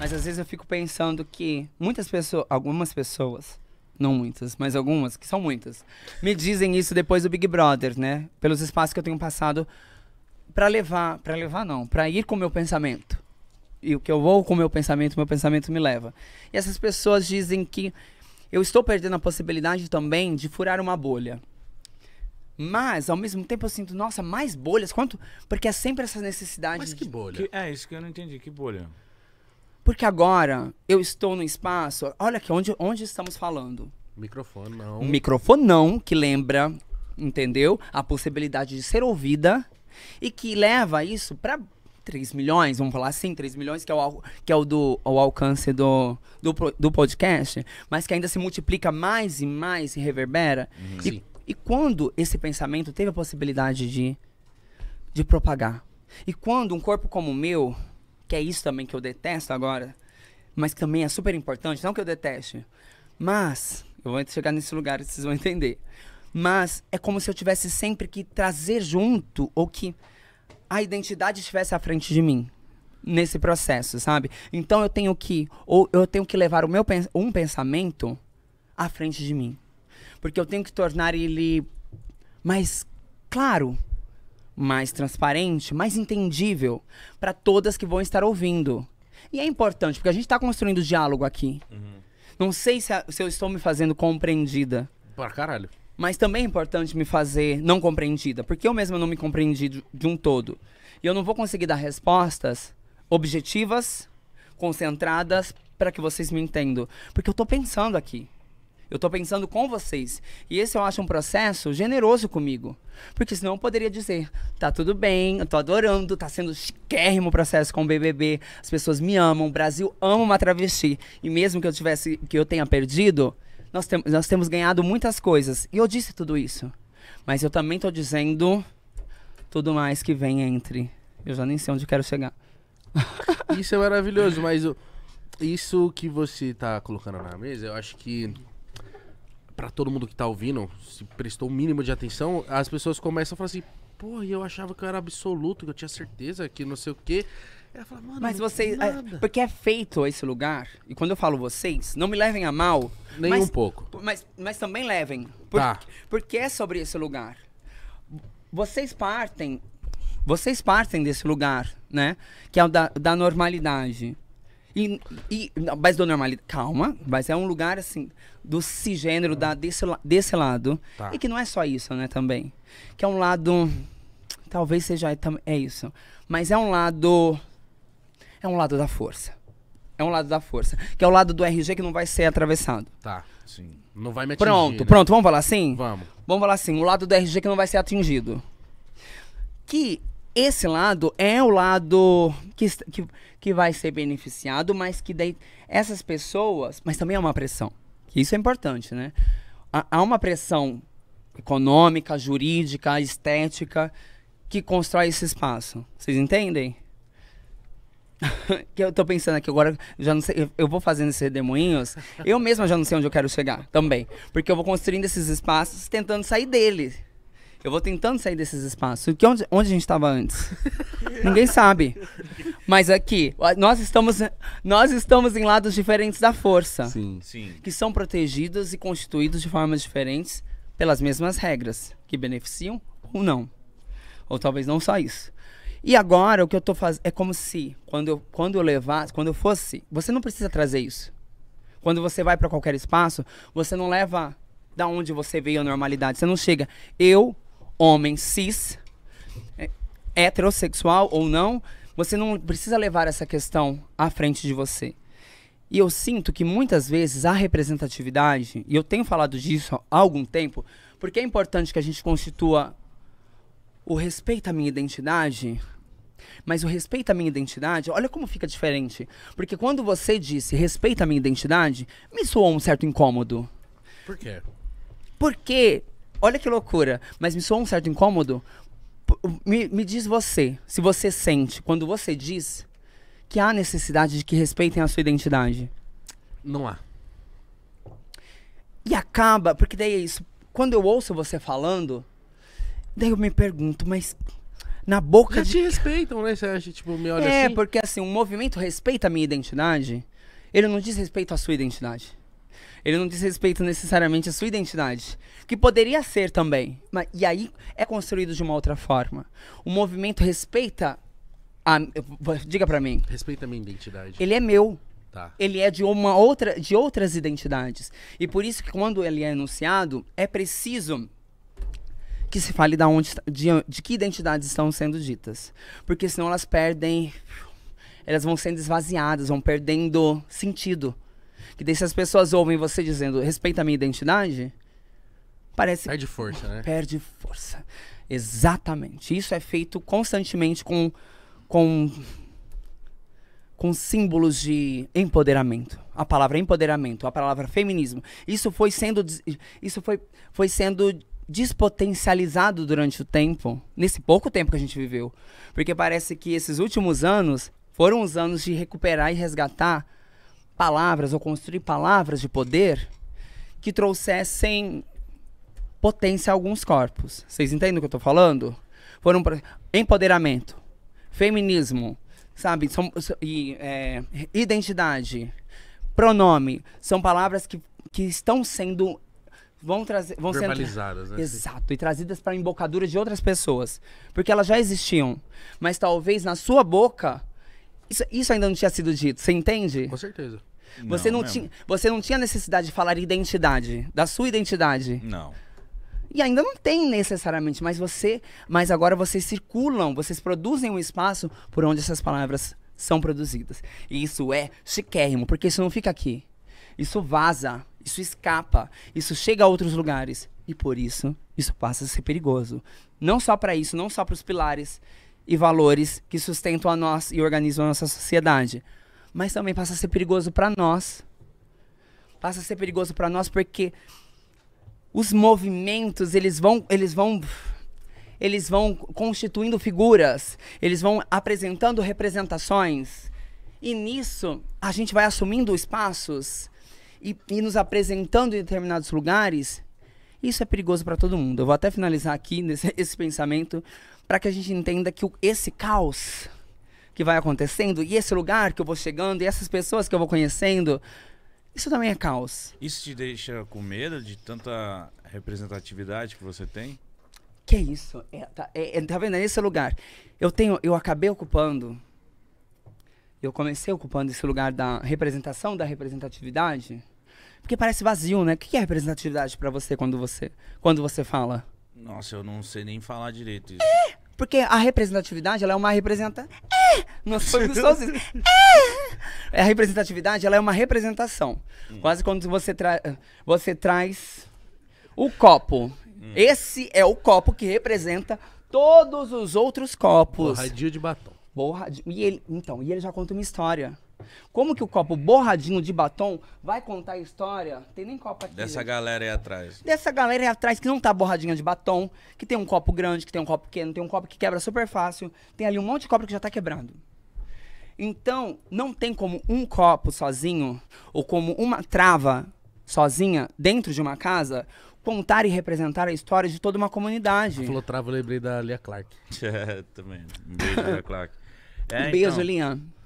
Mas às vezes eu fico pensando que muitas pessoas, algumas pessoas, não muitas, mas algumas, que são muitas, me dizem isso depois do Big Brother, né? Pelos espaços que eu tenho passado para levar, para levar não, para ir com o meu pensamento. E o que eu vou com o meu pensamento, meu pensamento me leva. E essas pessoas dizem que eu estou perdendo a possibilidade também de furar uma bolha. Mas, ao mesmo tempo, eu sinto, nossa, mais bolhas? Quanto? Porque é sempre essa necessidade. Mas que bolha? Que, é, isso que eu não entendi. Que bolha? Porque agora eu estou num espaço. Olha aqui, onde, onde estamos falando? Microfone não. Um microfone não, que lembra, entendeu? A possibilidade de ser ouvida e que leva isso para 3 milhões, vamos falar assim, 3 milhões, que é o, que é o do o alcance do, do, do podcast, mas que ainda se multiplica mais e mais e reverbera. Uhum. E, e, quando esse pensamento teve a possibilidade de, de propagar? E quando um corpo como o meu, que é isso também que eu detesto agora, mas que também é super importante, não que eu deteste, mas, eu vou chegar nesse lugar, vocês vão entender. Mas é como se eu tivesse sempre que trazer junto, ou que a identidade estivesse à frente de mim nesse processo, sabe? Então eu tenho que, ou eu tenho que levar o meu um pensamento à frente de mim, porque eu tenho que tornar ele mais claro, mais transparente, mais entendível para todas que vão estar ouvindo. E é importante, porque a gente está construindo diálogo aqui. Uhum. Não sei se, a, se, eu estou me fazendo compreendida. Para caralho. Mas também é importante me fazer não compreendida, porque eu mesma não me compreendi de, de um todo. E eu não vou conseguir dar respostas objetivas, concentradas, para que vocês me entendam. Porque eu estou pensando aqui. Eu tô pensando com vocês. E esse eu acho um processo generoso comigo. Porque senão eu poderia dizer, tá tudo bem, eu tô adorando, tá sendo chiquérrimo o processo com o BBB, as pessoas me amam, o Brasil ama uma travesti. E mesmo que eu tivesse, que eu tenha perdido, nós, tem, nós temos ganhado muitas coisas. E eu disse tudo isso. Mas eu também tô dizendo tudo mais que vem entre. Eu já nem sei onde quero chegar. Isso é maravilhoso, mas isso que você tá colocando na mesa, eu acho que para todo mundo que tá ouvindo, se prestou o mínimo de atenção, as pessoas começam a falar assim: porra, eu achava que eu era absoluto, que eu tinha certeza, que não sei o quê. Ela fala, mano, mas vocês. É, porque é feito esse lugar, e quando eu falo vocês, não me levem a mal. Nem mas, um pouco. Mas, mas também levem. Por, tá. Porque é sobre esse lugar. Vocês partem. Vocês partem desse lugar, né? Que é o da, da normalidade. E, e, mas do normalidade. Calma, mas é um lugar assim, do cisgênero, da, desse, desse lado. Tá. E que não é só isso, né, também. Que é um lado. Talvez seja. É, é isso. Mas é um lado. É um lado da força. É um lado da força. Que é o lado do RG que não vai ser atravessado. Tá, sim. Não vai me atingir. Pronto, né? pronto, vamos falar assim? Vamos. Vamos falar assim, o lado do RG que não vai ser atingido. Que esse lado é o lado que, que, que vai ser beneficiado, mas que daí essas pessoas. Mas também é uma pressão. Que isso é importante, né? Há uma pressão econômica, jurídica, estética que constrói esse espaço. Vocês entendem? que eu tô pensando aqui agora, já não sei, eu, eu vou fazendo esses redemoinhos, eu mesma já não sei onde eu quero chegar também. Porque eu vou construindo esses espaços tentando sair deles. Eu vou tentando sair desses espaços. Que onde, onde a gente estava antes? Ninguém sabe. Mas aqui, nós estamos, nós estamos em lados diferentes da força. Sim. Sim. Que são protegidos e constituídos de formas diferentes pelas mesmas regras, que beneficiam ou não. Ou talvez não só isso. E agora o que eu tô fazendo é como se quando eu, quando eu levasse, quando eu fosse, você não precisa trazer isso. Quando você vai para qualquer espaço, você não leva da onde você veio a normalidade. Você não chega. Eu homem cis, é, heterossexual ou não, você não precisa levar essa questão à frente de você. E eu sinto que muitas vezes a representatividade, e eu tenho falado disso há algum tempo, porque é importante que a gente constitua o respeito à minha identidade, mas o respeito à minha identidade, olha como fica diferente. Porque quando você disse respeito à minha identidade, me soou um certo incômodo. Por quê? Porque Olha que loucura, mas me soa um certo incômodo. Me, me diz você, se você sente, quando você diz que há necessidade de que respeitem a sua identidade. Não há. E acaba, porque daí é isso. Quando eu ouço você falando, daí eu me pergunto, mas na boca Já de... te respeitam, né? Você acha, tipo, me olha é, assim? É, porque assim, o movimento respeita a minha identidade, ele não diz respeito à sua identidade. Ele não diz respeito necessariamente à sua identidade, que poderia ser também. Mas, e aí é construído de uma outra forma. O movimento respeita a, diga para mim. Respeita a minha identidade. Ele é meu. Tá. Ele é de uma outra, de outras identidades. E por isso que quando ele é anunciado, é preciso que se fale da onde, de, de que identidades estão sendo ditas. Porque senão elas perdem. Elas vão sendo esvaziadas, vão perdendo sentido. Que daí se as pessoas ouvem você dizendo, respeita a minha identidade, parece... Perde força, né? Perde força. Exatamente. Isso é feito constantemente com... com com símbolos de empoderamento. A palavra empoderamento, a palavra feminismo. Isso foi sendo isso foi, foi sendo despotencializado durante o tempo, nesse pouco tempo que a gente viveu. Porque parece que esses últimos anos foram os anos de recuperar e resgatar palavras ou construir palavras de poder que trouxessem potência a alguns corpos. Vocês entendem o que eu estou falando? Foram empoderamento, feminismo, sabe? São, e, é, identidade, pronome. São palavras que, que estão sendo vão trazer vão ser né? exato e trazidas para embocadura de outras pessoas porque elas já existiam mas talvez na sua boca isso, isso ainda não tinha sido dito você entende com certeza você não, não tinha, você não tinha necessidade de falar identidade, da sua identidade. Não. E ainda não tem necessariamente, mas você, mas agora vocês circulam, vocês produzem um espaço por onde essas palavras são produzidas. E isso é chiquérrimo, porque isso não fica aqui. Isso vaza, isso escapa, isso chega a outros lugares. E por isso, isso passa a ser perigoso. Não só para isso, não só para os pilares e valores que sustentam a nós e organizam a nossa sociedade, mas também passa a ser perigoso para nós. Passa a ser perigoso para nós porque os movimentos, eles vão, eles vão eles vão constituindo figuras, eles vão apresentando representações. E nisso, a gente vai assumindo espaços e, e nos apresentando em determinados lugares. Isso é perigoso para todo mundo. Eu vou até finalizar aqui nesse, esse pensamento para que a gente entenda que o, esse caos que vai acontecendo, e esse lugar que eu vou chegando, e essas pessoas que eu vou conhecendo, isso também é caos. Isso te deixa com medo de tanta representatividade que você tem? Que é isso? É, tá, é, é tá vendo? É lugar. Eu tenho, eu acabei ocupando, eu comecei ocupando esse lugar da representação da representatividade, porque parece vazio, né? O que é representatividade para você quando você quando você fala? Nossa, eu não sei nem falar direito isso. É. Porque a representatividade, ela é uma representa É! Nós somos sozinhos. É! é! A representatividade, ela é uma representação. Hum. Quase quando você, tra... você traz o copo. Hum. Esse é o copo que representa todos os outros copos. Borradio de batom. Borradio. E ele, então, e ele já conta uma história. Como que o copo borradinho de batom vai contar a história? Tem nem copo aqui. Dessa gente. galera aí atrás. Dessa galera aí atrás que não tá borradinha de batom, que tem um copo grande, que tem um copo pequeno, tem um copo que quebra super fácil, tem ali um monte de copo que já tá quebrando. Então, não tem como um copo sozinho, ou como uma trava sozinha, dentro de uma casa, contar e representar a história de toda uma comunidade. Ela falou trava, eu lembrei da Lia Clark. É, também. Um beijo, Lia Clark. É, um beijo, então...